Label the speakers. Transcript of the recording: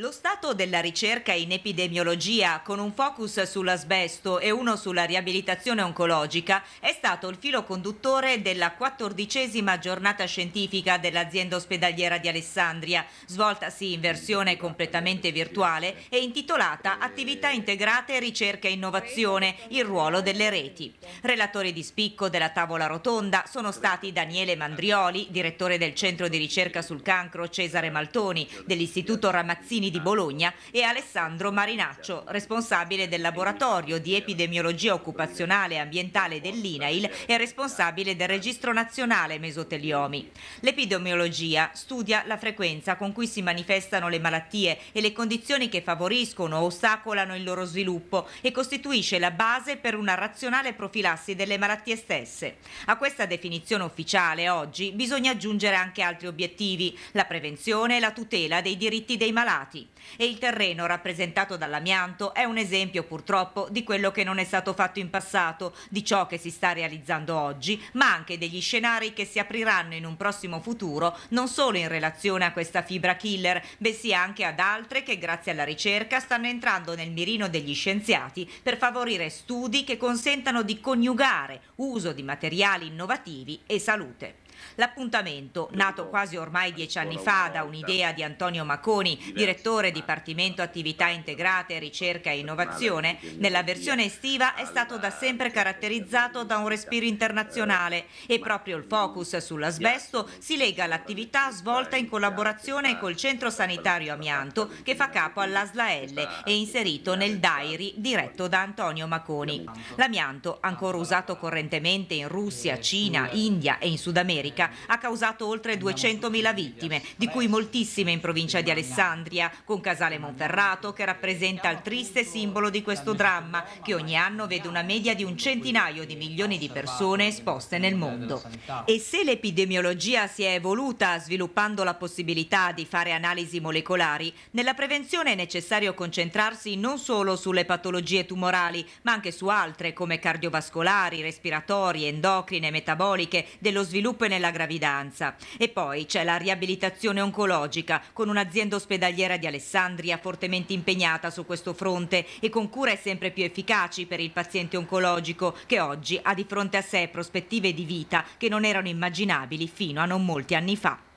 Speaker 1: Lo stato della ricerca in epidemiologia, con un focus sull'asbesto e uno sulla riabilitazione oncologica, è stato il filo conduttore della quattordicesima giornata scientifica dell'azienda ospedaliera di Alessandria, svoltasi in versione completamente virtuale e intitolata Attività integrate, ricerca e innovazione, il ruolo delle reti. Relatori di spicco della tavola rotonda sono stati Daniele Mandrioli, direttore del Centro di ricerca sul cancro Cesare Maltoni, dell'Istituto Ramazzini Politecnici di Bologna e Alessandro Marinaccio, responsabile del laboratorio di epidemiologia occupazionale e ambientale dell'INAIL e responsabile del registro nazionale mesoteliomi. L'epidemiologia studia la frequenza con cui si manifestano le malattie e le condizioni che favoriscono o ostacolano il loro sviluppo e costituisce la base per una razionale profilassi delle malattie stesse. A questa definizione ufficiale oggi bisogna aggiungere anche altri obiettivi, la prevenzione e la tutela dei diritti dei malati impianti e il terreno rappresentato dall'amianto è un esempio purtroppo di quello che non è stato fatto in passato, di ciò che si sta realizzando oggi, ma anche degli scenari che si apriranno in un prossimo futuro non solo in relazione a questa fibra killer, bensì anche ad altre che grazie alla ricerca stanno entrando nel mirino degli scienziati per favorire studi che consentano di coniugare uso di materiali innovativi e salute. L'appuntamento, nato quasi ormai dieci anni fa da un'idea di Antonio Maconi, direttore Dipartimento Attività Integrate, Ricerca e Innovazione, nella versione estiva è stato da sempre caratterizzato da un respiro internazionale e eh, proprio il focus sull'asbesto si lega all'attività svolta in collaborazione col Centro Sanitario Amianto che fa capo all'ASLA e inserito nel diary diretto da Antonio Maconi. L'amianto, ancora usato correntemente in Russia, eh, Cina, India e in Sud America, America. Ha causato oltre 200.000 vittime, di cui moltissime in provincia di Alessandria, con Casale Monferrato che rappresenta il triste simbolo di questo dramma che ogni anno vede una media di un centinaio di milioni di persone esposte nel mondo. E se l'epidemiologia si è evoluta sviluppando la possibilità di fare analisi molecolari, nella prevenzione è necessario concentrarsi non solo sulle patologie tumorali, ma anche su altre come cardiovascolari, respiratorie, endocrine, metaboliche, dello sviluppo energetico e gravidanza. E poi c'è la riabilitazione oncologica con un'azienda ospedaliera di Alessandria fortemente impegnata su questo fronte e con cure sempre più efficaci per il paziente oncologico che oggi ha di fronte a sé prospettive di vita che non erano immaginabili fino a non molti anni fa.